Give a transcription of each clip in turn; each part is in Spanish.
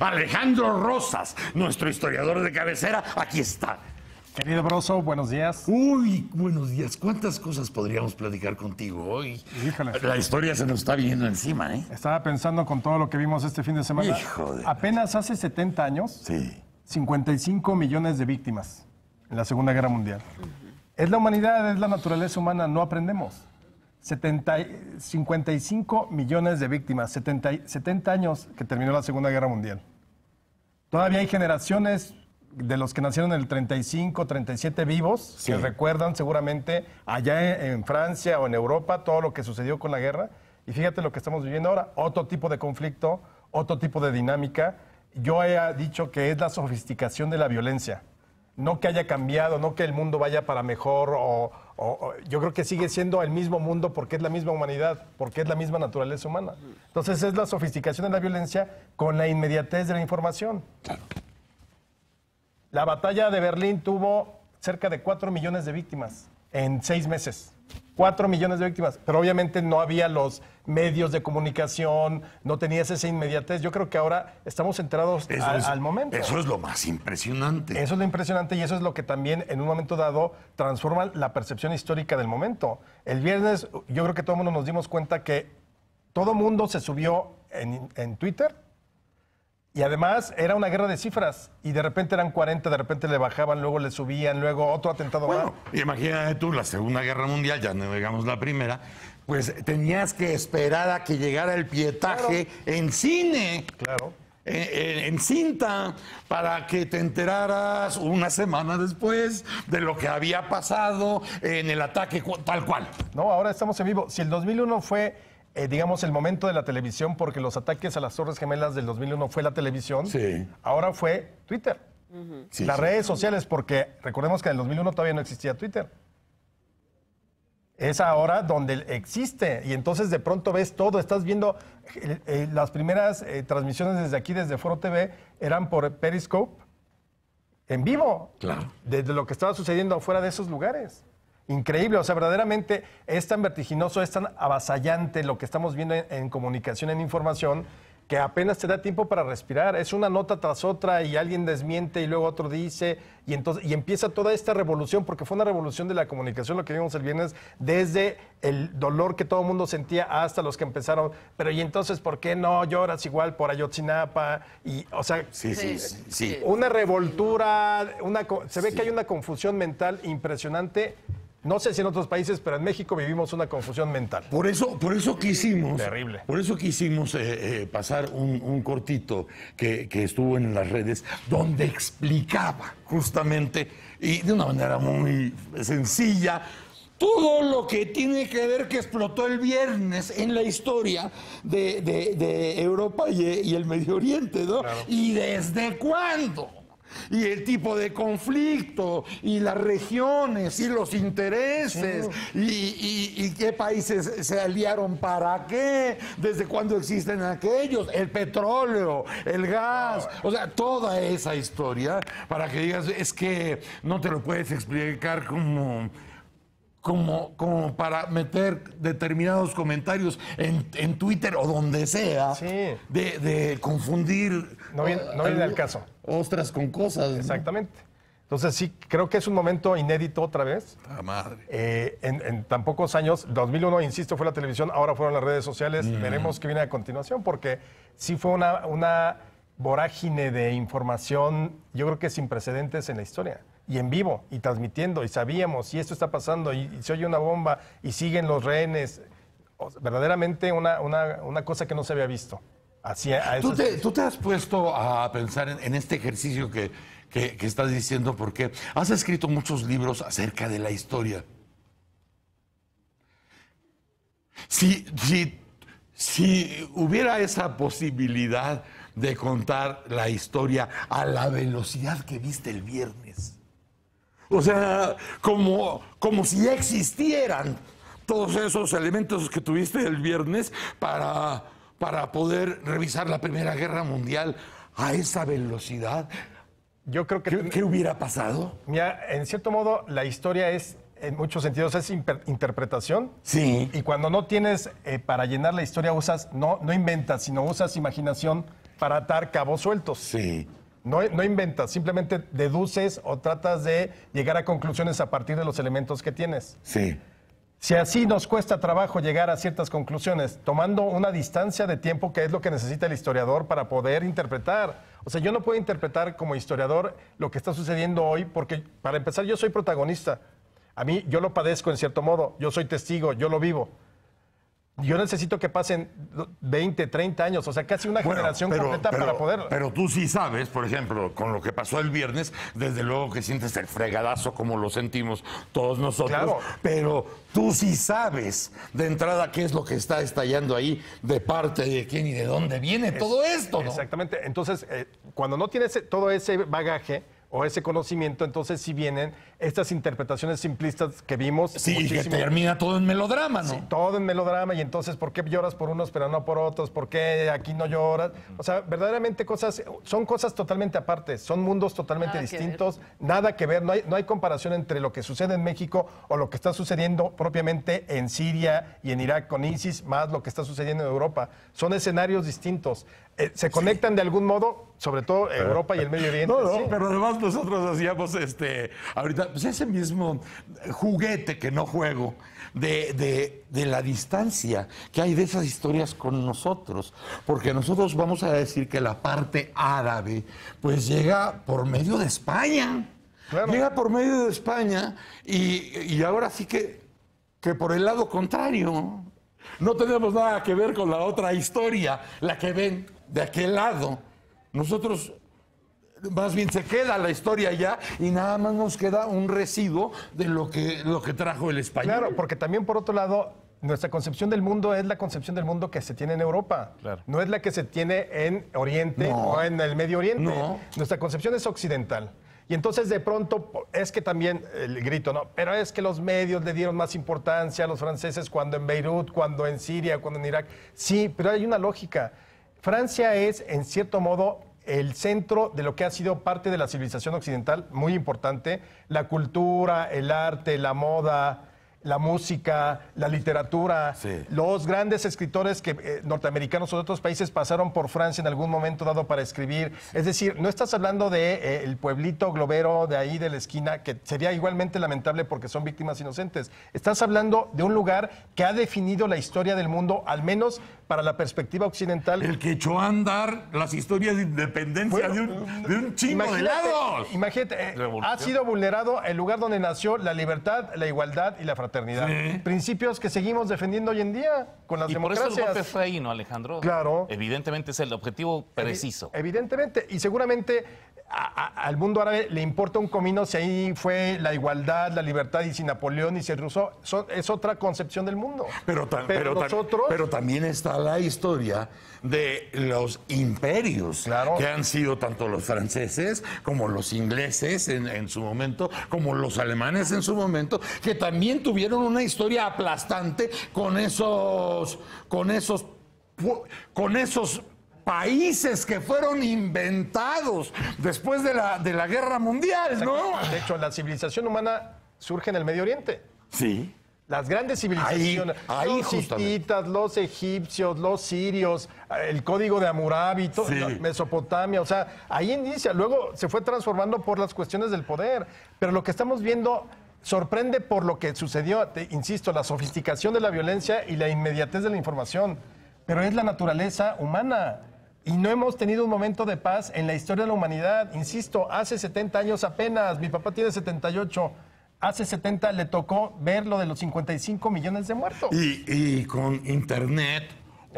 Alejandro Rosas, nuestro historiador de cabecera, aquí está. Querido Broso, buenos días. Uy, buenos días. ¿Cuántas cosas podríamos platicar contigo hoy? La historia se nos está viendo encima, ¿eh? Estaba pensando con todo lo que vimos este fin de semana. Apenas hace 70 años, sí. 55 millones de víctimas en la Segunda Guerra Mundial. Es la humanidad, es la naturaleza humana, no aprendemos. 55 millones de víctimas, 70, años que terminó la Segunda Guerra Mundial. Todavía hay generaciones de los que nacieron en el 35, 37 vivos, que recuerdan seguramente allá en, Francia o en Europa todo lo que sucedió con la guerra. Y fíjate lo que estamos viviendo ahora, otro tipo de conflicto, otro tipo de dinámica. Yo he ah, dicho que es la sofisticación de la violencia. No que haya cambiado, no que el mundo vaya para mejor o, o, yo creo que sigue siendo el mismo mundo porque es la misma humanidad, porque es la misma naturaleza humana. Entonces es la sofisticación de la violencia con la inmediatez de la información. La batalla de Berlín tuvo cerca de 4 millones de víctimas en seis meses. Cuatro millones de víctimas. Pero obviamente no había los medios de comunicación, no tenías esa inmediatez. Yo creo que ahora estamos enterados al, momento. Eso es lo más impresionante. Eso es lo impresionante y eso es lo que también en un momento dado transforma la percepción histórica del momento. El viernes yo creo que todo el mundo nos dimos cuenta que todo mundo se subió en, en Twitter y además era una guerra de cifras y de repente eran 40, de repente le bajaban, luego le subían, luego otro atentado bueno, imagínate tú, la Segunda Guerra Mundial, ya no digamos la Primera, pues tenías que esperar a que llegara el pietaje en cine. Claro. en, cinta para que te enteraras una semana después de lo que había pasado en el ataque tal cual. No, ahora estamos en vivo. Si el 2001 fue eh, digamos, el momento de la televisión, porque los ataques a las Torres Gemelas del 2001 fue la televisión, ahora fue Twitter. las redes sociales, porque recordemos que en el 2001 todavía no existía Twitter. Es ahora donde existe y entonces de pronto ves todo, estás viendo eh, eh, las primeras transmisiones desde aquí, desde Foro TV, eran por Periscope en vivo, claro. desde lo que estaba sucediendo afuera de esos lugares increíble. O sea, verdaderamente es tan vertiginoso, es tan avasallante lo que estamos viendo en, comunicación, en información, que apenas te da tiempo para respirar. Es una nota tras otra y alguien desmiente y luego otro dice y entonces y empieza toda esta revolución porque fue una revolución de la comunicación lo que vimos el viernes desde el dolor que todo el mundo sentía hasta los que empezaron. Pero y entonces por qué no lloras igual por Ayotzinapa y o sea sí sí sí, una revoltura una se ve que hay una confusión mental impresionante no sé si en otros países, pero en México vivimos una confusión mental. Por eso, por eso quisimos. Terrible. Por eso quisimos eh, eh, pasar un, cortito que, estuvo en las redes, donde explicaba justamente, y de una manera muy sencilla, todo lo que tiene que ver que explotó el viernes en la historia de, Europa y, el Medio Oriente, ¿no? ¿Y desde cuándo? y el tipo de conflicto y las regiones y los intereses y, qué países se aliaron para qué, desde cuándo existen aquellos, el petróleo, el gas, o sea, toda esa historia para que digas, es que no te lo puedes explicar como como, como para meter determinados comentarios en, Twitter o donde sea, de, confundir. No viene, no viene al caso. Ostras con cosas. Exactamente. Entonces sí, creo que es un momento inédito otra vez. La madre. Eh, en, tan pocos años, 2001, insisto, fue la televisión, ahora fueron las redes sociales. Mm. Veremos qué viene a continuación, porque sí fue una, una vorágine de información, yo creo que sin precedentes en la historia. Y en vivo, y transmitiendo, y sabíamos, y esto está pasando, y, se oye una bomba, y siguen los rehenes. verdaderamente una, cosa que no se había visto. Así, ¿Tú, te, has puesto a pensar en, este ejercicio que, estás diciendo? Porque has escrito muchos libros acerca de la historia. Si, si, si hubiera esa posibilidad de contar la historia a la velocidad que viste el viernes. O sea, como, como si existieran todos esos elementos que tuviste el viernes para, para poder revisar la Primera Guerra Mundial a esa velocidad. Yo creo que... ¿Qué, hubiera pasado? Mira, en cierto modo, la historia es, en muchos sentidos, es interpretación. Sí. Y cuando no tienes eh, para llenar la historia, usas, no, no inventas, sino usas imaginación para atar cabos sueltos. Sí. No, inventas, simplemente deduces o tratas de llegar a conclusiones a partir de los elementos que tienes. Sí. Si así nos cuesta trabajo llegar a ciertas conclusiones, tomando una distancia de tiempo que es lo que necesita el historiador para poder interpretar. O sea, yo no puedo interpretar como historiador lo que está sucediendo hoy porque, para empezar, yo soy protagonista. A mí yo lo padezco en cierto modo, yo soy testigo, yo lo vivo. Yo necesito que pasen 20, 30 años, o sea, casi una generación completa para poder. Pero tú sí sabes, por ejemplo, con lo que pasó el viernes, desde luego que sientes el fregadazo como lo sentimos todos nosotros. Pero tú sí sabes de entrada qué es lo que está estallando ahí, de parte de quién y de dónde viene todo esto. ¿no? Exactamente. Entonces, eh, cuando no tienes todo ese bagaje o ese conocimiento, entonces sí vienen estas interpretaciones simplistas que vimos. Sí, termina todo en melodrama, ¿no? todo en melodrama y entonces, ¿por qué lloras por unos pero no por otros? ¿Por qué aquí no lloras? O sea, verdaderamente cosas, son cosas totalmente aparte, son mundos totalmente distintos, nada que ver, no hay, no hay comparación entre lo que sucede en México o lo que está sucediendo propiamente en Siria y en Irak con ISIS, más lo que está sucediendo en Europa. Son escenarios distintos. Eh, se conectan de algún modo, sobre todo Europa y el Medio Oriente. No, pero además nosotros hacíamos este, ahorita pues, ese mismo juguete que no juego de, la distancia que hay de esas historias con nosotros. Porque nosotros vamos a decir que la parte árabe pues llega por medio de España. Llega por medio de España y, ahora sí que, que por el lado contrario. No tenemos nada que ver con la otra historia, la que ven de aquel lado. Nosotros más bien se queda la historia ya y nada más nos queda un residuo de lo que, lo que trajo el español. Claro, porque también por otro lado, nuestra concepción del mundo es la concepción del mundo que se tiene en Europa. No es la que se tiene en Oriente o en el Medio Oriente. Nuestra concepción es occidental. Y entonces de pronto es que también el grito, ¿no? Pero es que los medios le dieron más importancia a los franceses cuando en Beirut, cuando en Siria, cuando en Irak. Sí, pero hay una lógica. Francia es, en cierto modo, el centro de lo que ha sido parte de la civilización occidental, muy importante, la cultura, el arte, la moda, la música, la literatura. Los grandes escritores que, eh, norteamericanos o de otros países pasaron por Francia en algún momento dado para escribir. Es decir, no estás hablando de eh, el pueblito globero de ahí de la esquina, que sería igualmente lamentable porque son víctimas inocentes. Estás hablando de un lugar que ha definido la historia del mundo, al menos para la perspectiva occidental. El que echó a andar las historias de independencia de, un, chingo de lados. Imagínate, eh, ha sido vulnerado el lugar donde nació la libertad, la igualdad y la fraternidad. Principios que seguimos defendiendo hoy en día con las y democracias. Por eso el Alejandro? Claro. Evidentemente es el objetivo preciso. evidentemente, y seguramente al mundo árabe le importa un comino si ahí fue la igualdad, la libertad y si Napoleón y si Rousseau. es otra concepción del mundo. Pero, también está la historia de los imperios, que han sido tanto los franceses como los ingleses en, en, su momento, como los alemanes en su momento, que también tuvieron una historia aplastante con esos, con esos, con esos países que fueron inventados después de la, guerra mundial, ¿no? De hecho, la civilización humana surge en el Medio Oriente. Sí. Las grandes civilizaciones, ahí, los los egipcios, los sirios, el código de Hammurabi, Mesopotamia, o sea, ahí inicia, luego se fue transformando por las cuestiones del poder, pero lo que estamos viendo sorprende por lo que sucedió, insisto, la sofisticación de la violencia y la inmediatez de la información, pero es la naturaleza humana. Y no hemos tenido un momento de paz en la historia de la humanidad. Insisto, hace 70 años apenas, mi papá tiene 78, hace 70 le tocó ver lo de los 55 millones de muertos. Y, con internet,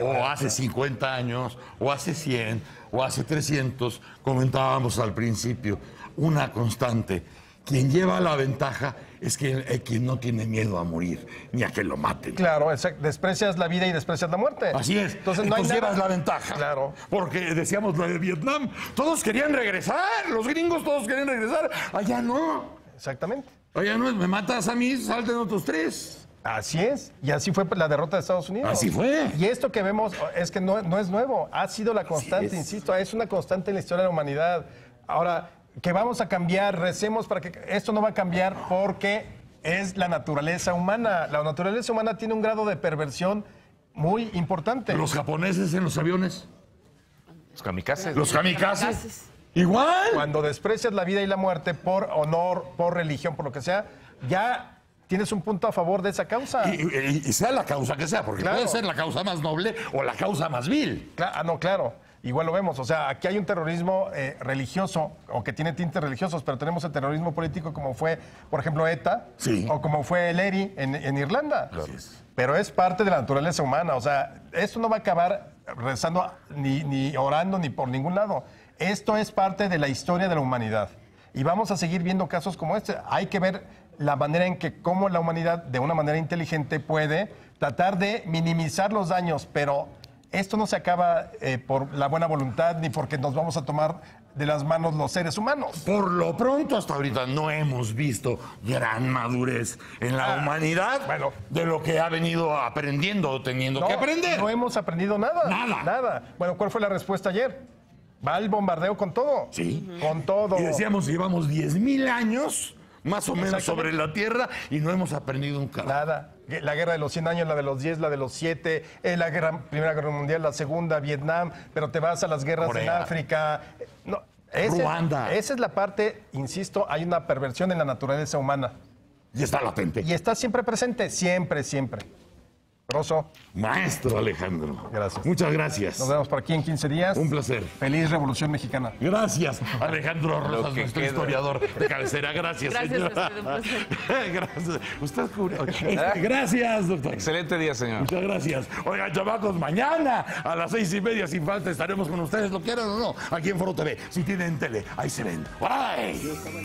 o hace 50 años, o hace 100, o hace 300, comentábamos al principio, una constante. Quien lleva la ventaja es que quien no tiene miedo a morir, ni a que lo maten. Claro, desprecias la vida y desprecias la muerte. Así es. Entonces no la ventaja. Claro. Porque decíamos la de Vietnam, todos querían regresar, los gringos todos querían regresar, allá no. Exactamente. Allá no, me matas a mí, salten otros tres. Así es, y así fue la derrota de Estados Unidos. Así fue. Y esto que vemos es que no, no es nuevo, ha sido la constante, insisto, es una constante en la historia de la humanidad. Ahora, que vamos a cambiar, recemos para que esto no va a cambiar porque es la naturaleza humana. La naturaleza humana tiene un grado de perversión muy importante. Los japoneses en los aviones. Los kamikazes. Los kamikazes. Igual. Cuando desprecias la vida y la muerte por honor, por religión, por lo que sea, ya tienes un punto a favor de esa causa. Y, sea la causa que sea, porque puede ser la causa más noble o la causa más vil. ah, no, claro igual lo vemos. O sea, aquí hay un terrorismo eh, religioso o que tiene tintes religiosos, pero tenemos el terrorismo político como fue, por ejemplo, ETA o como fue el ERI en, Irlanda. Pero es parte de la naturaleza humana. O sea, esto no va a acabar rezando ni, ni orando ni por ningún lado. Esto es parte de la historia de la humanidad. Y vamos a seguir viendo casos como este. Hay que ver la manera en que cómo la humanidad, de una manera inteligente, puede tratar de minimizar los daños, pero esto no se acaba eh, por la buena voluntad ni porque nos vamos a tomar de las manos los seres humanos. Por lo pronto, hasta ahorita no hemos visto gran madurez en la ah, humanidad bueno, de lo que ha venido aprendiendo o teniendo que aprender. No hemos aprendido nada. Nada. Nada. Bueno, ¿cuál fue la respuesta ayer? Va el bombardeo con todo. Sí. Con todo. Y decíamos, llevamos 10.000 años más o menos sobre la Tierra y no hemos aprendido un carajo. Nada. La guerra de los 100 años, la de los 10, la de los 7, eh, la Primera Guerra Mundial, la Segunda, Vietnam, pero te vas a las guerras en África. Eh, no, Ruanda. esa es la parte, insisto, hay una perversión en la naturaleza humana. Y está latente. Y está siempre presente, siempre, siempre. Rosso. Maestro Alejandro. Gracias. Muchas gracias. Nos vemos PARA aquí en 15 días. Un placer. Feliz Revolución Mexicana. Gracias, Alejandro Rosas, nuestro historiador de cabecera. Gracias, gracias señora. gracias. Usted este, Gracias, doctor. Excelente día, señor. Muchas gracias. Oigan, chavacos, mañana a las seis y media, sin falta, estaremos con ustedes, lo quieran o no, aquí en Foro TV. Si tienen tele, ahí se ven. ¡Bye!